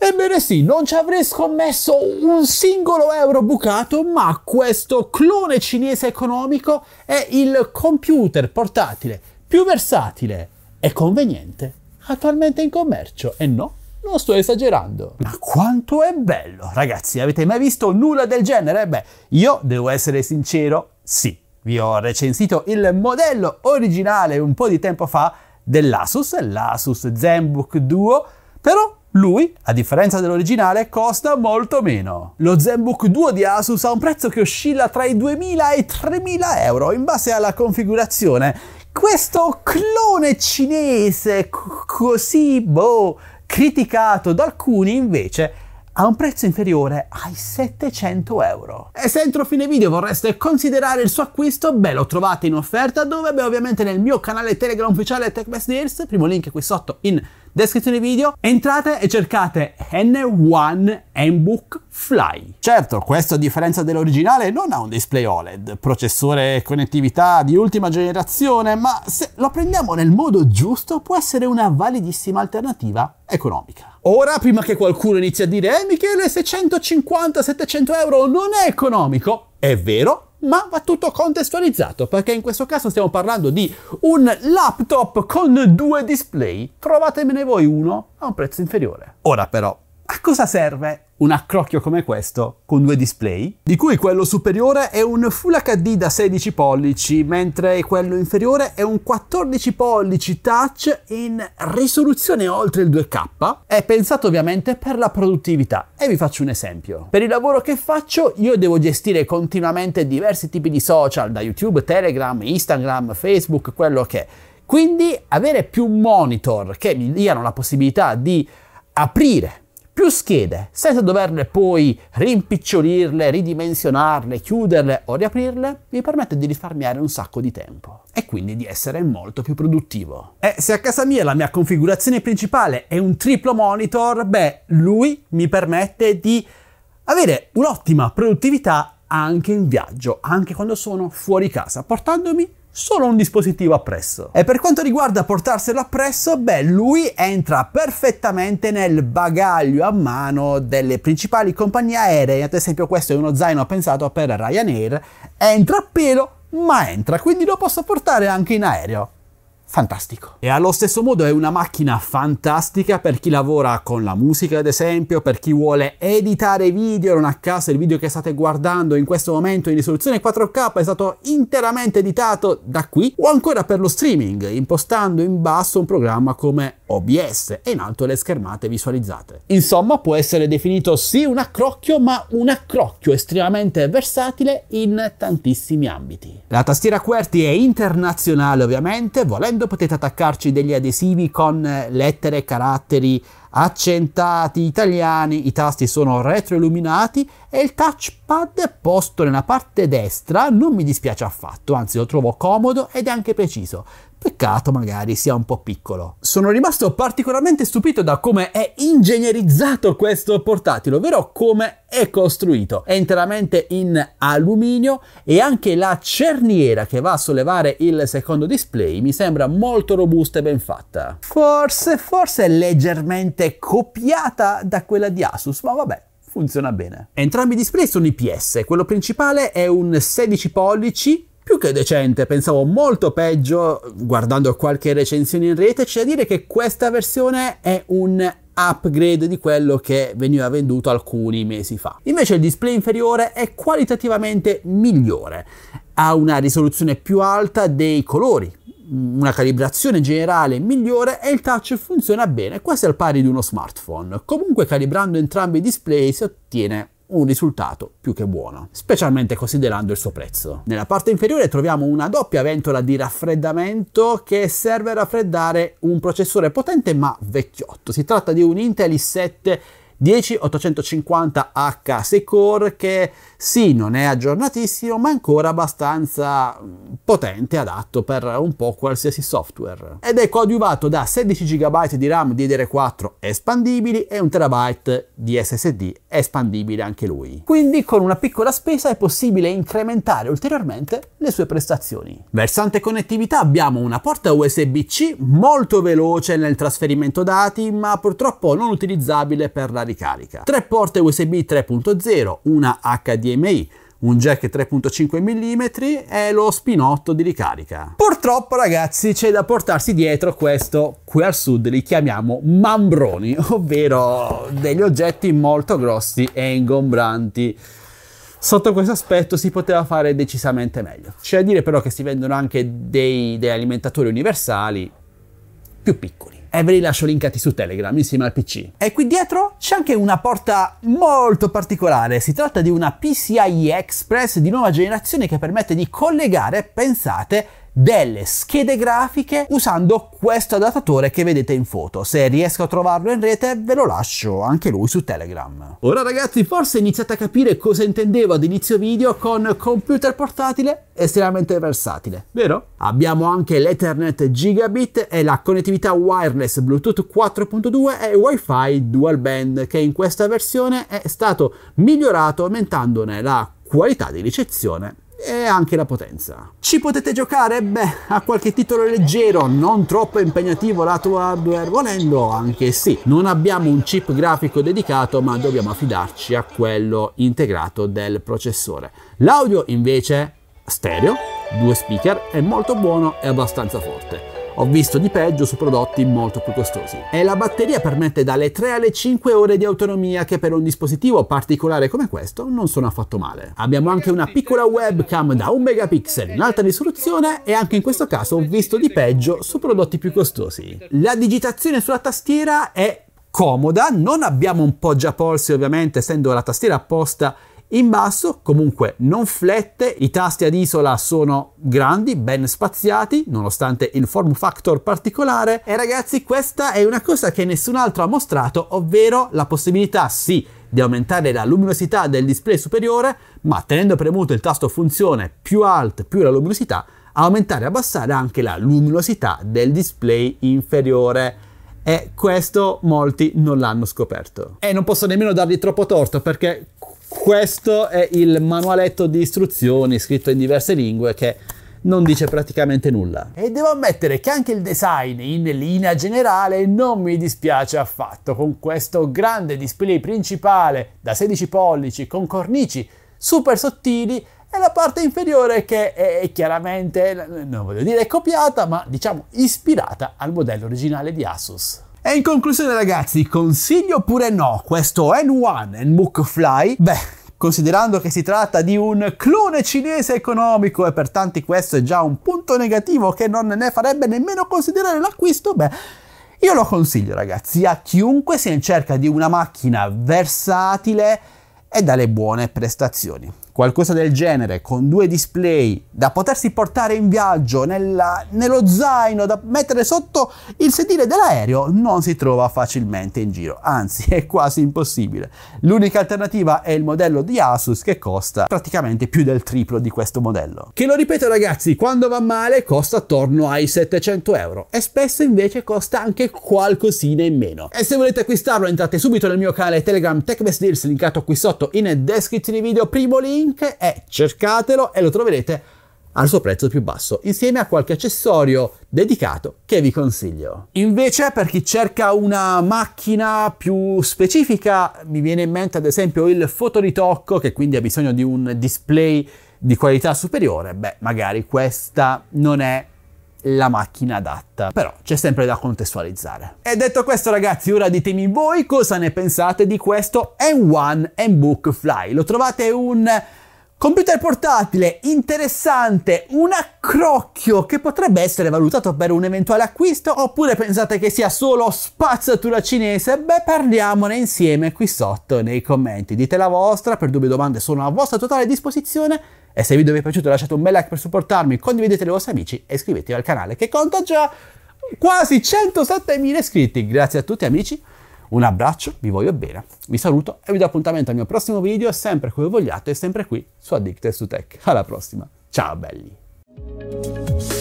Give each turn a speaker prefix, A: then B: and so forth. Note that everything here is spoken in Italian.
A: Ebbene sì, non ci avrei scommesso un singolo euro bucato, ma questo clone cinese economico è il computer portatile più versatile e conveniente attualmente in commercio. E no, non sto esagerando. Ma quanto è bello, ragazzi, avete mai visto nulla del genere? Beh, io devo essere sincero, sì. Vi ho recensito il modello originale un po' di tempo fa dell'Asus, l'Asus ZenBook Duo, però lui, a differenza dell'originale, costa molto meno. Lo ZenBook 2 di Asus ha un prezzo che oscilla tra i 2.000 e i 3.000 euro in base alla configurazione. Questo clone cinese così, boh, criticato da alcuni invece ha un prezzo inferiore ai 700 euro. E se entro fine video vorreste considerare il suo acquisto, beh lo trovate in offerta dove beh ovviamente nel mio canale Telegram ufficiale TechBestDeals, primo link qui sotto in descrizione video, entrate e cercate N1 Mbook Fly. Certo, questo a differenza dell'originale non ha un display OLED, processore e connettività di ultima generazione, ma se lo prendiamo nel modo giusto può essere una validissima alternativa economica. Ora, prima che qualcuno inizi a dire, eh Michele, 650-700 euro non è economico, è vero, ma va tutto contestualizzato perché in questo caso stiamo parlando di un laptop con due display. Trovatemene voi uno a un prezzo inferiore. Ora però a cosa serve un accrocchio come questo con due display, di cui quello superiore è un Full HD da 16 pollici, mentre quello inferiore è un 14 pollici touch in risoluzione oltre il 2K. È pensato ovviamente per la produttività e vi faccio un esempio. Per il lavoro che faccio io devo gestire continuamente diversi tipi di social, da YouTube, Telegram, Instagram, Facebook, quello che... È. Quindi avere più monitor che mi diano la possibilità di aprire più schede, senza doverle poi rimpicciolirle, ridimensionarle, chiuderle o riaprirle, mi permette di risparmiare un sacco di tempo e quindi di essere molto più produttivo. E eh, se a casa mia la mia configurazione principale è un triplo monitor, beh, lui mi permette di avere un'ottima produttività anche in viaggio, anche quando sono fuori casa, portandomi solo un dispositivo appresso. E per quanto riguarda portarselo appresso, beh, lui entra perfettamente nel bagaglio a mano delle principali compagnie aeree, ad esempio questo è uno zaino pensato per Ryanair, entra a pelo ma entra, quindi lo posso portare anche in aereo fantastico. E allo stesso modo è una macchina fantastica per chi lavora con la musica, ad esempio, per chi vuole editare video, non a caso il video che state guardando in questo momento in risoluzione 4K è stato interamente editato da qui, o ancora per lo streaming, impostando in basso un programma come OBS e in alto le schermate visualizzate. Insomma, può essere definito sì un accrocchio, ma un accrocchio estremamente versatile in tantissimi ambiti. La tastiera QWERTY è internazionale ovviamente, volendo volendo potete attaccarci degli adesivi con lettere, caratteri, accentati italiani, i tasti sono retroilluminati e il touchpad posto nella parte destra non mi dispiace affatto, anzi lo trovo comodo ed è anche preciso. Peccato magari sia un po' piccolo. Sono rimasto particolarmente stupito da come è ingegnerizzato questo portatile, ovvero come è costruito. È interamente in alluminio e anche la cerniera che va a sollevare il secondo display mi sembra molto robusta e ben fatta. Forse, forse è leggermente copiata da quella di Asus, ma vabbè, funziona bene. Entrambi i display sono IPS, quello principale è un 16 pollici più che decente, pensavo molto peggio guardando qualche recensione in rete, c'è da dire che questa versione è un upgrade di quello che veniva venduto alcuni mesi fa. Invece il display inferiore è qualitativamente migliore, ha una risoluzione più alta dei colori una calibrazione generale migliore e il touch funziona bene, quasi al pari di uno smartphone. Comunque calibrando entrambi i display si ottiene un risultato più che buono, specialmente considerando il suo prezzo. Nella parte inferiore troviamo una doppia ventola di raffreddamento che serve a raffreddare un processore potente ma vecchiotto. Si tratta di un Intel i7 10850H 6 core che sì, non è aggiornatissimo, ma ancora abbastanza mm, potente, adatto per un po' qualsiasi software. Ed è coadiuvato da 16 GB di RAM DDR4 espandibili e 1 TB di SSD espandibile anche lui. Quindi con una piccola spesa è possibile incrementare ulteriormente le sue prestazioni. Versante connettività abbiamo una porta USB-C molto veloce nel trasferimento dati, ma purtroppo non utilizzabile per la ricarica. Tre porte USB 3.0, una HDMI HDMI, un jack 3.5 mm è lo spinotto di ricarica. Purtroppo ragazzi c'è da portarsi dietro questo, qui al sud li chiamiamo mambroni, ovvero degli oggetti molto grossi e ingombranti. Sotto questo aspetto si poteva fare decisamente meglio. C'è da dire però che si vendono anche dei, dei alimentatori universali più piccoli e eh, ve li lascio linkati su Telegram insieme al PC. E qui dietro c'è anche una porta molto particolare, si tratta di una PCIe Express di nuova generazione che permette di collegare, pensate, delle schede grafiche usando questo adattatore che vedete in foto. Se riesco a trovarlo in rete ve lo lascio anche lui su Telegram. Ora ragazzi forse iniziate a capire cosa intendevo ad inizio video con computer portatile estremamente versatile, vero? Abbiamo anche l'Ethernet Gigabit e la connettività wireless Bluetooth 4.2 e Wi-Fi dual band che in questa versione è stato migliorato aumentandone la qualità di ricezione e anche la potenza. Ci potete giocare? Beh, a qualche titolo leggero, non troppo impegnativo lato hardware, volendo anche sì. Non abbiamo un chip grafico dedicato, ma dobbiamo affidarci a quello integrato del processore. L'audio invece stereo, due speaker, è molto buono e abbastanza forte. Ho visto di peggio su prodotti molto più costosi. E la batteria permette dalle 3 alle 5 ore di autonomia che per un dispositivo particolare come questo non sono affatto male. Abbiamo anche una piccola webcam da 1 megapixel in alta risoluzione e anche in questo caso ho visto di peggio su prodotti più costosi. La digitazione sulla tastiera è comoda, non abbiamo un poggiapolsi ovviamente essendo la tastiera apposta in basso comunque non flette, i tasti ad isola sono grandi, ben spaziati, nonostante il form factor particolare. E ragazzi questa è una cosa che nessun altro ha mostrato, ovvero la possibilità sì di aumentare la luminosità del display superiore, ma tenendo premuto il tasto funzione più alt più la luminosità, aumentare e abbassare anche la luminosità del display inferiore. E questo molti non l'hanno scoperto. E non posso nemmeno dargli troppo torto perché questo è il manualetto di istruzioni scritto in diverse lingue che non dice praticamente nulla. E devo ammettere che anche il design in linea generale non mi dispiace affatto, con questo grande display principale da 16 pollici con cornici super sottili e la parte inferiore che è chiaramente, non voglio dire copiata, ma diciamo ispirata al modello originale di Asus. E in conclusione ragazzi, consiglio oppure no questo N1 and Book Fly? Beh, Considerando che si tratta di un clone cinese economico e per tanti questo è già un punto negativo che non ne farebbe nemmeno considerare l'acquisto, beh, io lo consiglio ragazzi a chiunque sia in cerca di una macchina versatile e dalle buone prestazioni qualcosa del genere, con due display da potersi portare in viaggio nella, nello zaino, da mettere sotto il sedile dell'aereo, non si trova facilmente in giro, anzi è quasi impossibile. L'unica alternativa è il modello di Asus che costa praticamente più del triplo di questo modello. Che lo ripeto ragazzi, quando va male costa attorno ai 700 euro e spesso invece costa anche qualcosina in meno. E se volete acquistarlo entrate subito nel mio canale Telegram TechBestDeals linkato qui sotto in descrizione video, primo link link è eh, cercatelo e lo troverete al suo prezzo più basso, insieme a qualche accessorio dedicato che vi consiglio. Invece, per chi cerca una macchina più specifica, mi viene in mente ad esempio il fotoritocco, che quindi ha bisogno di un display di qualità superiore, beh, magari questa non è la macchina adatta. Però c'è sempre da contestualizzare. E detto questo ragazzi, ora ditemi voi cosa ne pensate di questo m 1 N-Book Fly. Lo trovate un Computer portatile, interessante, un accrocchio che potrebbe essere valutato per un eventuale acquisto oppure pensate che sia solo spazzatura cinese? Beh, parliamone insieme qui sotto nei commenti. Dite la vostra, per dubbi e domande sono a vostra totale disposizione e se il video vi è piaciuto lasciate un bel like per supportarmi, condividetelo i vostri amici e iscrivetevi al canale che conta già quasi 107.000 iscritti. Grazie a tutti amici. Un abbraccio, vi voglio bene, vi saluto e vi do appuntamento al mio prossimo video, sempre come vogliate e sempre qui su Addicted to Tech. Alla prossima, ciao belli!